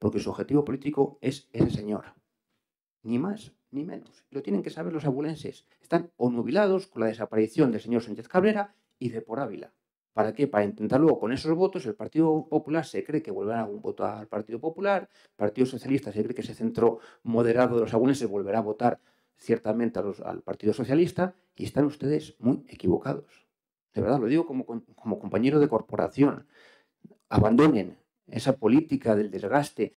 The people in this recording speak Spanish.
porque su objetivo político es ese señor. Ni más ni menos. Lo tienen que saber los abulenses. Están onubilados con la desaparición del señor Sánchez Cabrera y de Por Ávila. ¿Para qué? Para intentar luego con esos votos el Partido Popular se cree que volverá a votar al Partido Popular, el Partido Socialista se cree que ese centro moderado de los abulenses volverá a votar ciertamente al Partido Socialista y están ustedes muy equivocados. De verdad, lo digo como, como compañero de corporación. Abandonen esa política del desgaste,